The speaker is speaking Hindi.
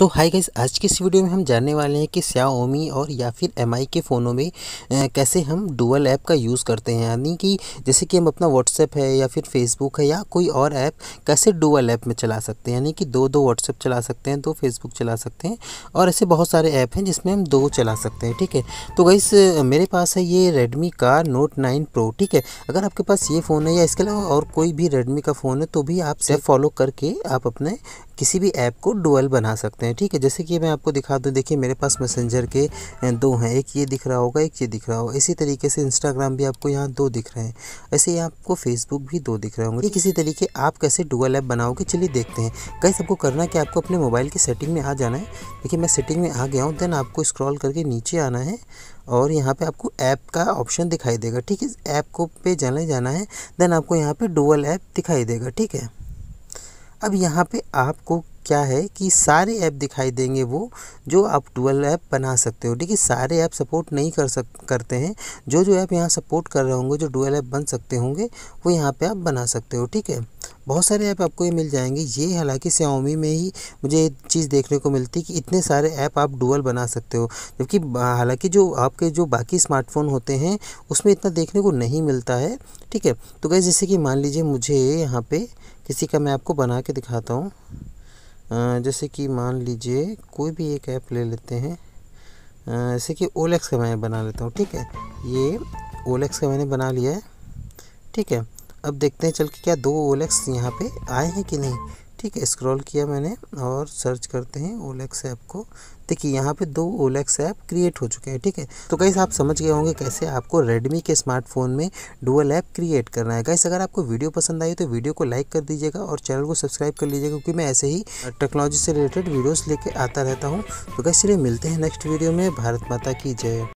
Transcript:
सो हाय गाइज आज की इस वीडियो में हम जानने वाले हैं कि सियाओमी और या फिर एम के फ़ोनों में कैसे हम डुअल ऐप का यूज़ करते हैं यानी कि जैसे कि हम अपना व्हाट्सएप है या फिर फेसबुक है या कोई और ऐप कैसे डुअल ऐप में चला सकते हैं यानी कि दो दो व्हाट्सएप चला सकते हैं दो फेसबुक चला सकते हैं और ऐसे बहुत सारे ऐप हैं जिसमें हम दो चला सकते हैं ठीक है तो गाइस मेरे पास है ये रेडमी का नोट नाइन प्रो ठीक है अगर आपके पास ये फ़ोन है या इसके अलावा और कोई भी रेडमी का फ़ोन है तो भी आप सेफ फॉलो करके आप अपने किसी भी ऐप को डुअल बना सकते हैं ठीक है जैसे कि मैं आपको दिखा दूँ देखिए मेरे पास मैसेंजर के दो हैं एक ये दिख रहा होगा एक ये दिख रहा होगा इसी तरीके से इंस्टाग्राम भी आपको यहाँ दो दिख रहे हैं ऐसे ही आपको फेसबुक भी दो दिख रहे होंगे किसी तरीके आप कैसे डुअल ऐप बनाओगे चलिए देखते हैं कहीं सबको करना कि आपको अपने मोबाइल की सेटिंग में आ जाना है देखिए मैं सेटिंग में आ गया हूँ देन आपको स्क्रॉल करके नीचे आना है और यहाँ पे आपको ऐप का ऑप्शन दिखाई देगा ठीक है ऐप को पे जाना जाना है देन आपको यहाँ पे डुअल ऐप दिखाई देगा ठीक है अब यहाँ पे आपको क्या है कि सारे ऐप दिखाई देंगे वो जो आप ट्वेल्व ऐप बना सकते हो ठीक है सारे ऐप सपोर्ट नहीं कर सक करते हैं जो जो ऐप यहाँ सपोर्ट कर रहे होंगे जो ट्वेल्व ऐप बन सकते होंगे वो यहाँ पे आप बना सकते हो ठीक है बहुत सारे ऐप आपको ये मिल जाएंगे ये हालांकि श्याओमी में ही मुझे ये चीज़ देखने को मिलती है कि इतने सारे ऐप आप डुअल बना सकते हो जबकि हालांकि जो आपके जो बाकी स्मार्टफोन होते हैं उसमें इतना देखने को नहीं मिलता है ठीक है तो गैस जैसे कि मान लीजिए मुझे यहाँ पर किसी का मैं आपको बना के दिखाता हूँ जैसे कि मान लीजिए कोई भी एक ऐप ले लेते हैं जैसे कि ओलेक्स का मैं बना लेता हूँ ठीक है ये ओलेक्स का मैंने बना लिया है ठीक है अब देखते हैं चल के क्या दो ओलेक्स यहाँ पे आए हैं कि नहीं ठीक है स्क्रॉल किया मैंने और सर्च करते हैं ओलेक्स ऐप को देखिए यहाँ पे दो ओलेक्स ऐप क्रिएट हो चुके हैं ठीक है तो कैसे आप समझ गए होंगे कैसे आपको रेडमी के स्मार्टफोन में डुअल ऐप क्रिएट करना है कैसे अगर आपको वीडियो पसंद आई तो वीडियो को लाइक कर दीजिएगा और चैनल को सब्सक्राइब कर लीजिएगा क्योंकि मैं ऐसे ही टेक्नोलॉजी से रिलेटेड वीडियोज़ लेकर आता रहता हूँ तो कैसे चलिए मिलते हैं नेक्स्ट वीडियो में भारत माता की जय